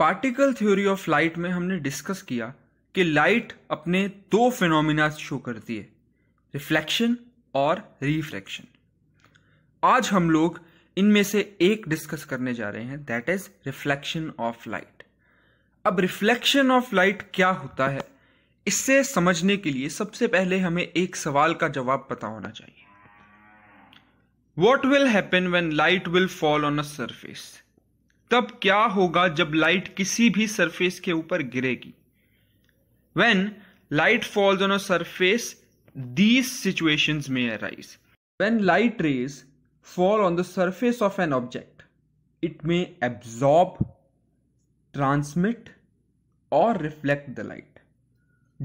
Particle theory of light में हमने discuss किया कि लाइट अपने दो फिनोमिना शो करती है रिफ्लेक्शन और रिफ्रैक्शन आज हम लोग इनमें से एक डिस्कस करने जा रहे हैं that is reflection of light अब रिफ्लेक्शन ऑफ लाइट क्या होता है इससे समझने के लिए सबसे पहले हमें एक सवाल का जवाब पता होना चाहिए what will happen when light will fall on a surface तब क्या होगा जब लाइट किसी भी सरफेस के ऊपर गिरेगी when light falls on a surface these situation में arise when light rays fall on the surface of an object it may absorb transmit और रिफ्लेक्ट द लाइट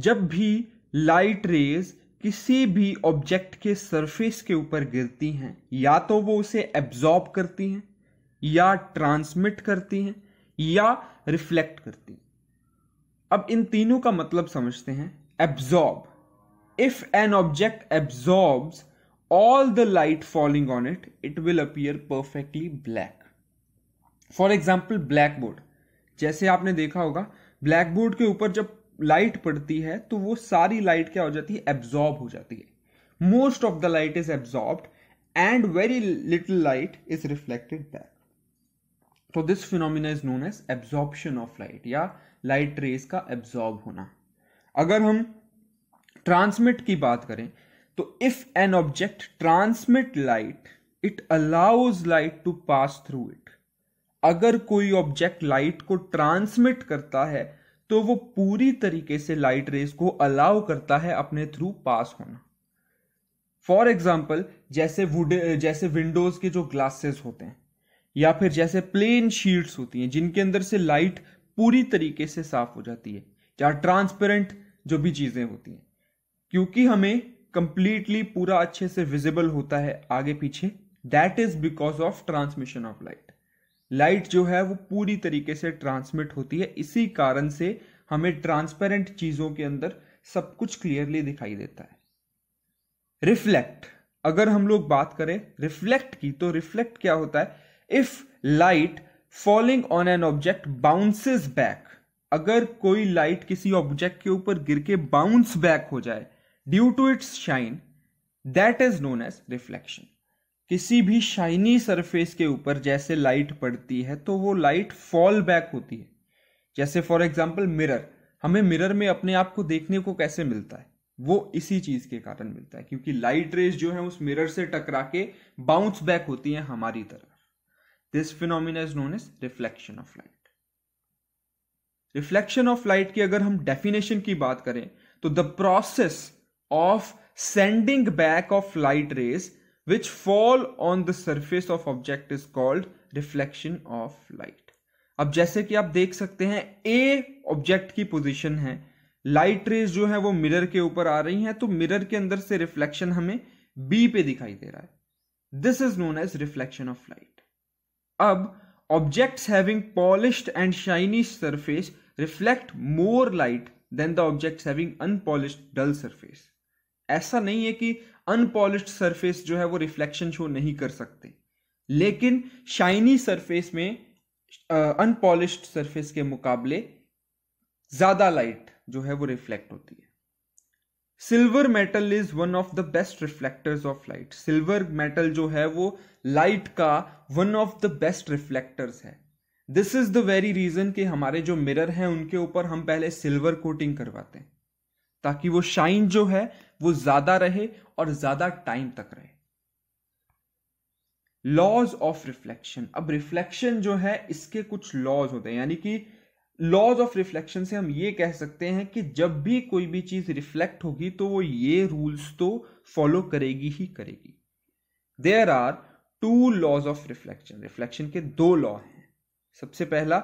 जब भी लाइट रेज किसी भी ऑब्जेक्ट के सरफेस के ऊपर गिरती हैं या तो वो उसे एब्जॉर्ब करती हैं या ट्रांसमिट करती हैं या रिफ्लेक्ट करती हैं अब इन तीनों का मतलब समझते हैं absorb if an object absorbs all the light falling on it it will appear perfectly black for example blackboard जैसे आपने देखा होगा ब्लैक बोर्ड के ऊपर जब लाइट पड़ती है तो वो सारी लाइट क्या हो जाती है एब्जॉर्ब हो जाती है most of the light is absorb and very little light is reflected back तो this phenomena is known as absorption of light या लाइट रेज का एब्जॉर्ब होना अगर हम ट्रांसमिट की बात करें तो if an object transmit light it allows light to pass through it अगर कोई ऑब्जेक्ट लाइट को ट्रांसमिट करता है तो वो पूरी तरीके से लाइट रेज को अलाउ करता है अपने थ्रू पास होना फॉर एग्जाम्पल जैसे वुड जैसे विंडोज के जो ग्लासेस होते हैं या फिर जैसे प्लेन शीट्स होती हैं जिनके अंदर से लाइट पूरी तरीके से साफ हो जाती है या ट्रांसपेरेंट जो भी चीज़ें होती हैं क्योंकि हमें कंप्लीटली पूरा अच्छे से विजिबल होता है आगे पीछे that is because of transmission of light light जो है वो पूरी तरीके से ट्रांसमिट होती है इसी कारण से हमें ट्रांसपेरेंट चीज़ों के अंदर सब कुछ क्लियरली दिखाई देता है रिफ्लेक्ट अगर हम लोग बात करें रिफ्लेक्ट की तो रिफ्लेक्ट क्या होता है if light falling on an object bounces back अगर कोई लाइट किसी ऑब्जेक्ट के ऊपर गिर के बाउंस बैक हो जाए due to its shine that is known as reflection किसी भी शाइनी सरफेस के ऊपर जैसे लाइट पड़ती है तो वो लाइट फॉल बैक होती है जैसे फॉर एग्जाम्पल मिरर हमें मिरर में अपने आप को देखने को कैसे मिलता है वो इसी चीज के कारण मिलता है क्योंकि लाइट रेज जो है उस मिरर से टकरा के बाउंस बैक होती है हमारी तरह this phenomena is known as reflection of light reflection of light की अगर हम डेफिनेशन की बात करें तो the process of sending back of light rays which fall on the surface of object is called reflection of light अब जैसे कि आप देख सकते हैं ए ऑब्जेक्ट की पोजिशन है लाइट रेज जो है वो मिरर के ऊपर आ रही है तो मिरर के अंदर से रिफ्लेक्शन हमें बी पे दिखाई दे रहा है this is known as reflection of light अब objects having polished and shiny surface reflect more light than the objects having unpolished dull surface ऐसा नहीं है कि अनपॉलिश्ड सरफेस जो है वो रिफ्लेक्शन शो नहीं कर सकते लेकिन शाइनी सरफेस में अनपॉलिश्ड सरफेस के मुकाबले ज्यादा लाइट जो है वो रिफ्लेक्ट होती है silver metal is one of the best reflectors of light silver metal जो है वो लाइट का one of the best reflectors है this is the very reason कि हमारे जो मिरर हैं उनके ऊपर हम पहले सिल्वर कोटिंग करवाते हैं ताकि वो शाइन जो है वो ज्यादा रहे और ज्यादा टाइम तक रहे लॉज ऑफ रिफ्लेक्शन अब रिफ्लेक्शन जो है इसके कुछ लॉज होते हैं यानी कि लॉज ऑफ रिफ्लेक्शन से हम ये कह सकते हैं कि जब भी कोई भी चीज रिफ्लेक्ट होगी तो वो ये रूल्स तो फॉलो करेगी ही करेगी there are two laws of reflection reflection के दो लॉ हैं सबसे पहला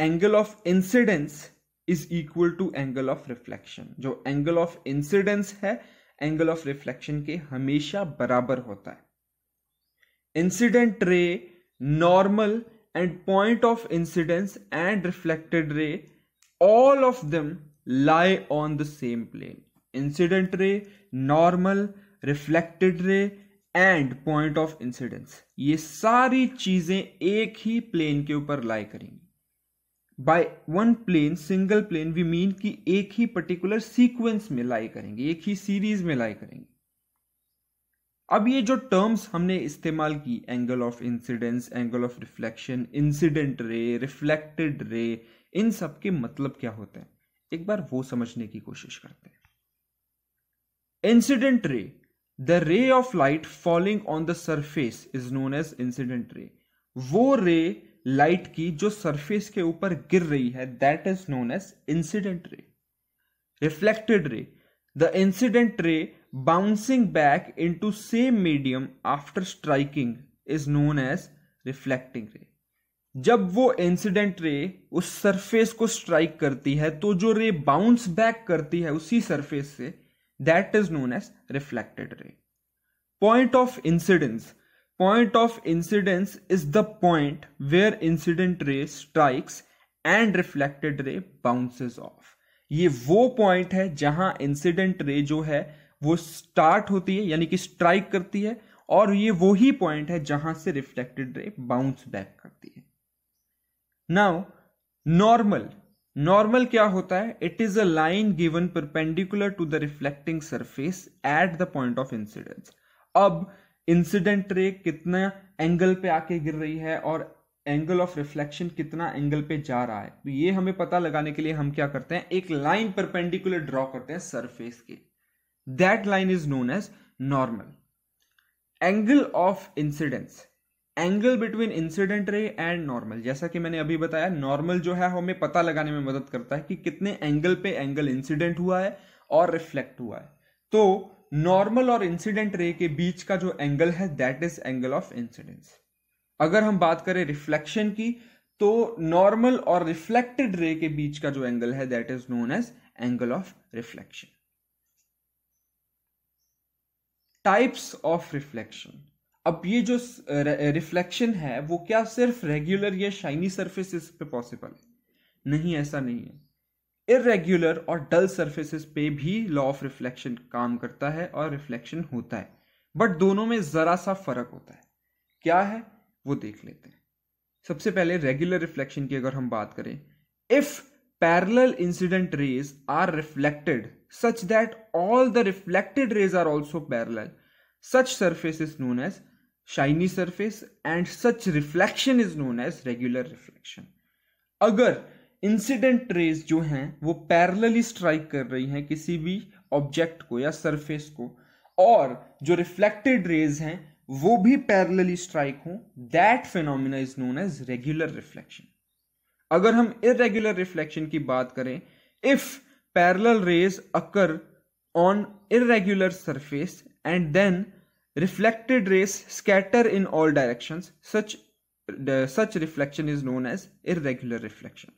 angle of incidence is equal to angle of reflection जो एंगल ऑफ इंसिडेंस है एंगल ऑफ रिफ्लेक्शन के हमेशा बराबर होता है incident ray normal and point of incidence and reflected ray all of them lie on the same plane incident ray normal reflected ray and point of incidence ये सारी चीजें एक ही प्लेन के ऊपर लाई करेंगी by one plane single plane we mean कि एक ही particular sequence में लाई करेंगे एक ही सीरीज में लाई करेंगे अब ये जो टर्म्स हमने इस्तेमाल की angle of incidence angle of reflection incident ray reflected ray इन सब के मतलब क्या होते हैं एक बार वो समझने की कोशिश करते हैं incident ray the ray of light falling on the surface is known as incident ray वो रे लाइट की जो सरफेस के ऊपर गिर रही है that is known as incident ray reflected ray the incident ray bouncing back into same medium after striking is known as reflecting ray जब वो इंसिडेंट रे उस सरफेस को स्ट्राइक करती है तो जो रे बाउंस बैक करती है उसी सरफेस से that is known as reflected ray point of incidence point of incidence is the point where incident ray strikes and reflected ray bounces off ये वो पॉइंट है जहां इंसिडेंट रे जो है वो स्टार्ट होती है यानी कि स्ट्राइक करती है और ये वो ही पॉइंट है जहां से रिफ्लेक्टेड रे बाउंस बैक करती है नाउ नॉर्मल नॉर्मल क्या होता है it is a line given perpendicular to the reflecting surface at the point of incidence अब इंसिडेंट रे कितना एंगल पे आके गिर रही है और एंगल ऑफ रिफ्लेक्शन कितना एंगल पे जा रहा है तो ये हमें पता लगाने के लिए हम क्या करते हैं एक लाइन परपेंडिकुलर ड्रॉ करते हैं सरफेस के that line is known as normal angle of incidence angle between incident ray and normal जैसा कि मैंने अभी बताया नॉर्मल जो है हमें पता लगाने में मदद करता है कि कितने एंगल पे एंगल इंसिडेंट हुआ है और रिफ्लेक्ट हुआ है तो नॉर्मल और इंसिडेंट रे के बीच का जो एंगल है that is angle of incidence अगर हम बात करें रिफ्लेक्शन की तो नॉर्मल और रिफ्लेक्टेड रे के बीच का जो एंगल है that is known as angle of reflection types of reflection अब ये जो रिफ्लेक्शन uh, uh, है वो क्या सिर्फ रेगुलर या शाइनी सर्फेसिस पे पॉसिबल है नहीं ऐसा नहीं है इरेग्युलर और डल सर्फेस पे भी लॉ ऑफ रिफ्लेक्शन काम करता है और रिफ्लेक्शन होता है बट दोनों में ज़रा सा फर्क होता है क्या है वो देख लेते हैं सबसे पहले रेगुलर रिफ्लेक्शन की अगर हम बात करें if parallel incident rays are reflected such that all the reflected rays are also parallel. Such surface is known as shiny surface and such reflection is known as regular reflection. अगर incident rays जो हैं वो parallelly strike कर रही हैं किसी भी object को या surface को और जो reflected rays हैं वो भी parallelly strike हो that phenomena is known as regular reflection. अगर हम irregular reflection की बात करें if parallel rays occur on irregular surface and then reflected rays scatter in all directions such the, such reflection is known as irregular reflection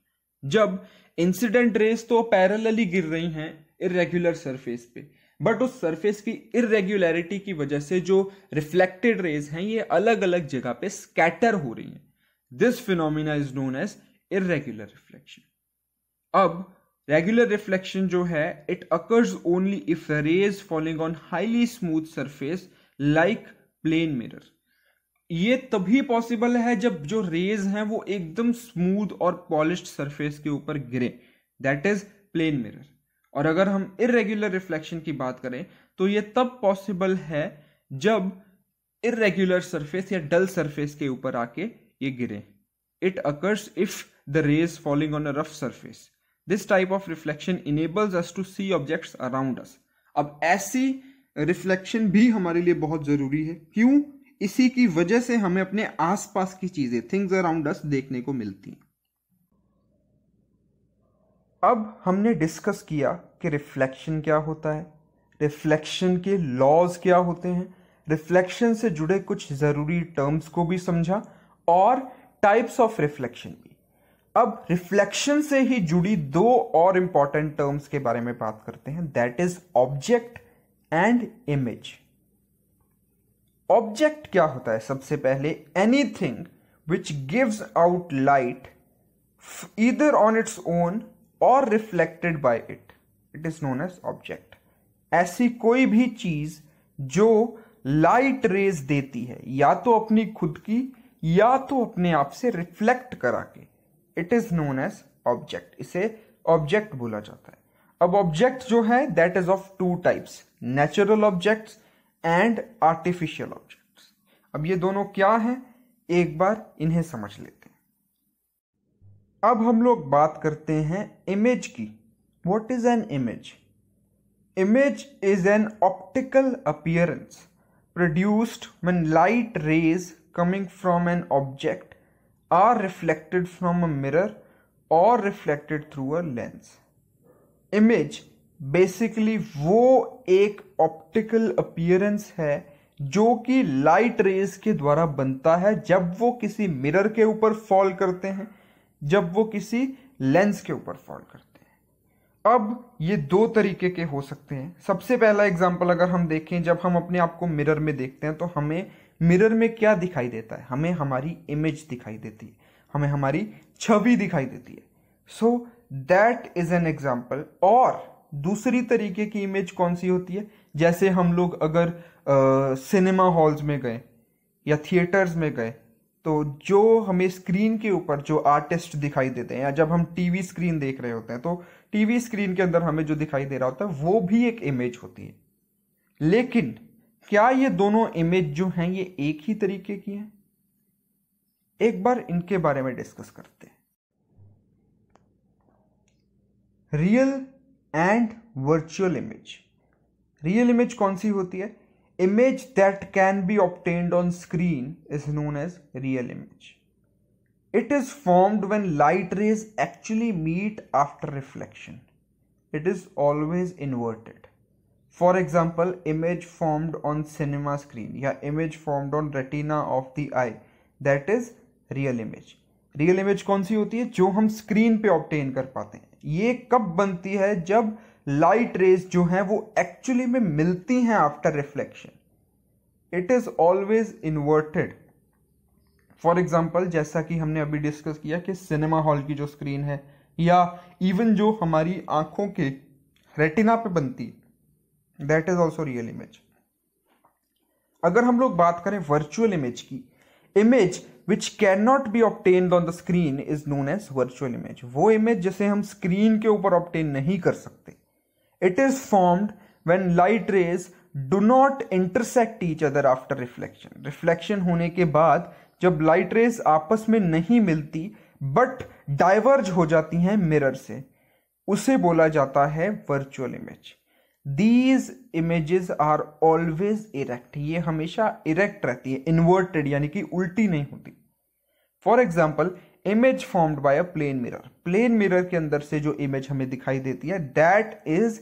जब incident rays तो parallelly गिर रही हैं इरेगुलर सरफेस पे but उस सरफेस की irregularity की वजह से जो रिफ्लेक्टेड रेज हैं ये अलग अलग जगह पे स्कैटर हो रही हैं this phenomena is known as irregular reflection अब रेगुलर रिफ्लेक्शन जो है it occurs only if rays falling on highly smooth surface like plane mirror ये तभी पॉसिबल है जब जो रेज हैं वो एकदम स्मूथ और पॉलिश सरफेस के ऊपर गिरे दैट इज प्लेन मिरर और अगर हम इरेग्युलर रिफ्लेक्शन की बात करें तो ये तब पॉसिबल है जब इरेग्युलर सरफेस या डल सरफेस के ऊपर आके ये गिरे it occurs if the rays falling on a rough surface this type of reflection enables us to see objects around us अब ऐसी रिफ्लेक्शन भी हमारे लिए बहुत ज़रूरी है क्यों इसी की वजह से हमें अपने आसपास की चीज़ें थिंग्स अराउंड अस देखने को मिलती हैं अब हमने डिस्कस किया कि रिफ्लेक्शन क्या होता है रिफ्लेक्शन के लॉज क्या होते हैं रिफ्लेक्शन से जुड़े कुछ ज़रूरी टर्म्स को भी समझा और टाइप्स ऑफ रिफ्लेक्शन भी अब रिफ्लेक्शन से ही जुड़ी दो और इंपॉर्टेंट टर्म्स के बारे में बात करते हैं that is object and image object क्या होता है सबसे पहले anything which gives out light इधर ऑन इट्स ओन और reflected by it it is known as object ऐसी कोई भी चीज जो लाइट रेज देती है या तो अपनी खुद की या तो अपने आप से रिफ्लेक्ट करा के it is known as object इसे ऑब्जेक्ट बोला जाता है अब ऑब्जेक्ट जो है that is of two types natural objects and artificial objects अब ये दोनों क्या है एक बार इन्हें समझ लेते हैं अब हम लोग बात करते हैं इमेज की what is an image image is an optical appearance produced when light rays coming from an object are reflected from a mirror और reflected through a lens image basically वो एक ऑप्टिकल अपियरेंस है जो कि light rays के द्वारा बनता है जब वो किसी मिरर के ऊपर फॉल करते हैं जब वो किसी लेंस के ऊपर फॉल करते हैं अब ये दो तरीके के हो सकते हैं सबसे पहला एग्जांपल अगर हम देखें जब हम अपने आप को मिरर में देखते हैं तो हमें मिरर में क्या दिखाई देता है हमें हमारी इमेज दिखाई देती है हमें हमारी छवि दिखाई देती है so that is an example और दूसरी तरीके की इमेज कौन सी होती है जैसे हम लोग अगर सिनेमा हॉल्स में गए या थिएटर्स में गए तो जो हमें स्क्रीन के ऊपर जो आर्टिस्ट दिखाई देते हैं या जब हम टीवी स्क्रीन देख रहे होते हैं तो टीवी स्क्रीन के अंदर हमें जो दिखाई दे रहा होता है वो भी एक इमेज होती है लेकिन क्या ये दोनों इमेज जो हैं ये एक ही तरीके की हैं एक बार इनके बारे में डिस्कस करते हैं real and virtual image real image कौन सी होती है image that can be obtained on screen is known as real image it is formed when light rays actually meet after reflection it is always inverted for example image formed on cinema screen या image formed on retina of the eye that is real image real image कौन सी होती है जो हम screen पे obtain कर पाते हैं ये कब बनती है जब लाइट रेज जो हैं वो एक्चुअली में मिलती हैं after reflection it is always inverted for example जैसा कि हमने अभी डिस्कस किया कि सिनेमा हॉल की जो स्क्रीन है या इवन जो हमारी आंखों के रेटिना पे बनती है that is also real image अगर हम लोग बात करें वर्चुअल इमेज की image which can not be obtain on the screen is known as virtual image वो इमेज जिसे हम स्क्रीन के ऊपर ऑप्टेन नहीं कर सकते it is formed when light rays do not intersect each other after reflection reflection होने के बाद जब लाइट रेज आपस में नहीं मिलती बट डाइवर्ज हो जाती हैं मिरर से उसे बोला जाता है virtual image these images are always erect ये हमेशा इरेक्ट रहती है इन्वर्टेड यानी कि उल्टी नहीं होती for example image formed by a plane mirror plane mirror के अंदर से जो इमेज हमें दिखाई देती है that is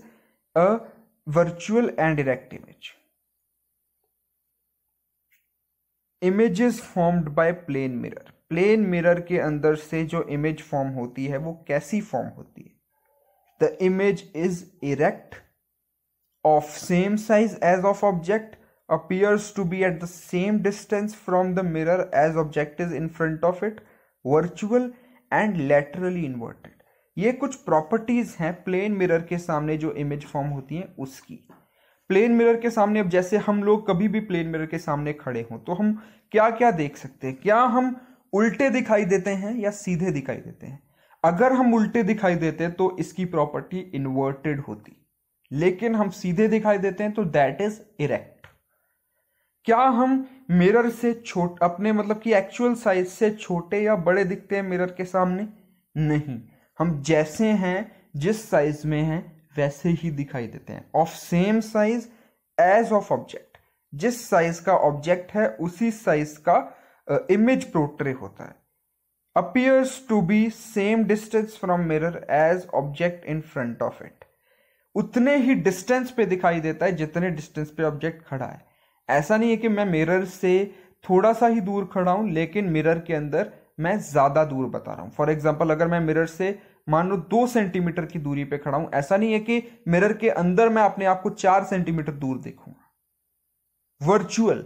a virtual and erect image images formed by plane mirror plane mirror के अंदर से जो इमेज फॉर्म होती है वो कैसी फॉर्म होती है the image is erect of same size as of object appears to be at the same distance from the mirror as object is in front of it virtual and laterally inverted ये कुछ properties हैं plane mirror के सामने जो image form होती है उसकी plane mirror के सामने अब जैसे हम लोग कभी भी प्लेन मिरर के सामने खड़े हों तो हम क्या क्या देख सकते हैं क्या हम उल्टे दिखाई देते हैं या सीधे दिखाई देते हैं अगर हम उल्टे दिखाई देते हैं तो इसकी प्रॉपर्टी इन्वर्टेड होती लेकिन हम सीधे दिखाई देते हैं तो दैट इज इरेक्ट क्या हम मिरर से छोट अपने मतलब कि एक्चुअल साइज से छोटे या बड़े दिखते हैं मिरर के सामने नहीं हम जैसे हैं जिस साइज में हैं वैसे ही दिखाई देते हैं of same size as of object जिस साइज का ऑब्जेक्ट है उसी साइज का इमेज uh, प्रोट्रे होता है appears to be same distance from mirror as object in front of it उतने ही डिस्टेंस पे दिखाई देता है जितने डिस्टेंस पे ऑब्जेक्ट खड़ा है ऐसा नहीं है कि मैं मिरर से थोड़ा सा ही दूर खड़ा हूं लेकिन मिरर के अंदर मैं ज़्यादा दूर बता रहा हूं फॉर एग्जाम्पल अगर मैं मिरर से मान लो दो सेंटीमीटर की दूरी पे खड़ा हूं ऐसा नहीं है कि मिरर के अंदर मैं अपने आप को चार सेंटीमीटर दूर देखूंगा virtual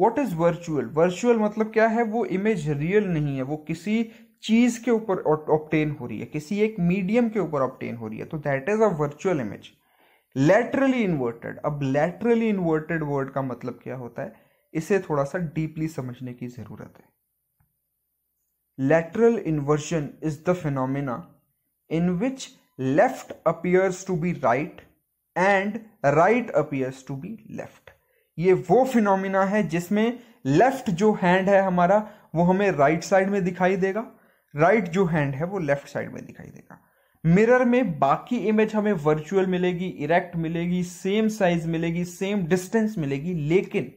what is virtual virtual मतलब क्या है वो इमेज रियल नहीं है वो किसी चीज के ऊपर ऑप्टेन हो रही है किसी एक मीडियम के ऊपर ऑप्टेन हो रही है तो that is a virtual image laterally inverted अब लेटरली इन्वर्टेड वर्ड का मतलब क्या होता है इसे थोड़ा सा डीपली समझने की जरूरत है lateral inversion is the phenomena in which left appears to be right and right appears to be left ये वो फिनोमिना है जिसमें लेफ्ट जो हैंड है हमारा वो हमें राइट right साइड में दिखाई देगा राइट right जो हैंड है वो लेफ्ट साइड में दिखाई देगा मिरर में बाकी इमेज हमें वर्चुअल मिलेगी इरेक्ट मिलेगी सेम साइज मिलेगी सेम डिस्टेंस मिलेगी लेकिन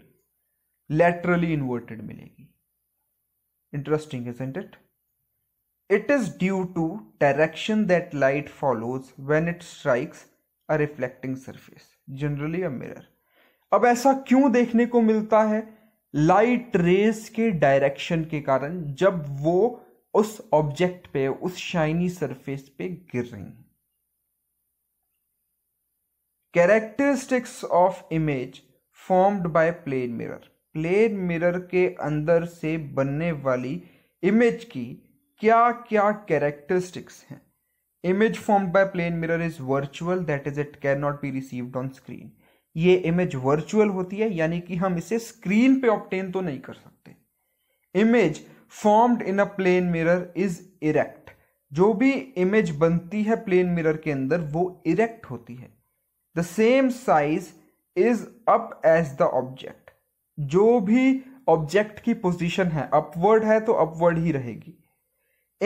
लेटरली इन्वर्टेड मिलेगी interesting is it it is due to direction that light follows when it strikes a reflecting surface generally a mirror अब ऐसा क्यों देखने को मिलता है लाइट रेस के डायरेक्शन के कारण जब वो उस ऑब्जेक्ट पे उस शाइनी सरफेस पे गिर रही characteristics of image formed by plane mirror plane mirror के अंदर से बनने वाली इमेज की क्या क्या कैरेक्टरिस्टिक्स हैं image formed by plane mirror is virtual that is it can not be received on screen ये इमेज वर्चुअल होती है यानी कि हम इसे स्क्रीन पे ऑप्टेन तो नहीं कर सकते image formed in a plane mirror is erect जो भी इमेज बनती है प्लेन मिरर के अंदर वो इरेक्ट होती है the same size is up as the object जो भी ऑब्जेक्ट की पोजीशन है अपवर्ड है तो अपवर्ड ही रहेगी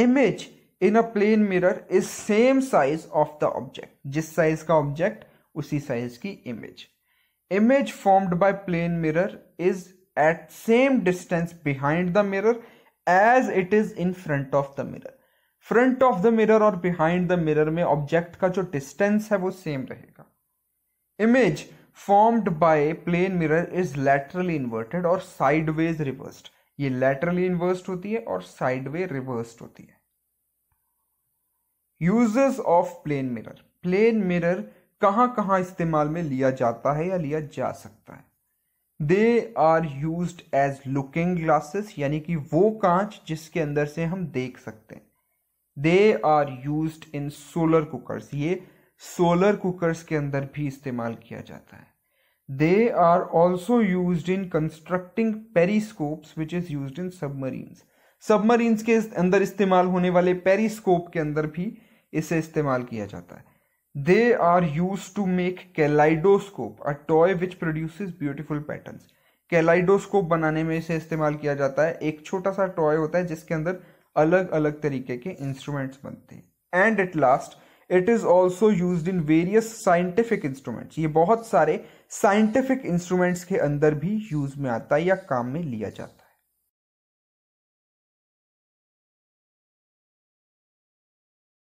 image in a plane mirror is same size of the object जिस साइज का ऑब्जेक्ट उसी साइज की image image formed by plane mirror is at same distance behind the mirror as it is in front of the mirror front of the mirror और behind the mirror में object का जो distance है वो same रहेगा image formed by plane mirror is laterally inverted और sideways reversed ये laterally inversed होती है और साइडवे रिवर्स्ड होती है uses of plane mirror plane mirror कहां कहां इस्तेमाल में लिया जाता है या लिया जा सकता है they are use as looking glasses यानी कि वो कांच जिसके अंदर से हम देख सकते हैं they are use in solar cookers ये सोलर कुकर्स के अंदर भी इस्तेमाल किया जाता है they are also use in constructing periscope which is use in submarines submarines के अंदर इस्तेमाल होने वाले पेरीस्कोप के अंदर भी इसे इस्तेमाल किया जाता है they are use to make kaleidoscope a toy which produce beautiful pattern kaleidoscope बनाने में इसे इस्तेमाल किया जाता है एक छोटा सा टॉय होता है जिसके अंदर अलग अलग तरीके के इंस्ट्रूमेंट्स बनते हैं and at last it is also use in various scientific instruments ये बहुत सारे साइंटिफिक इंस्ट्रूमेंट्स के अंदर भी यूज में आता है या काम में लिया जाता है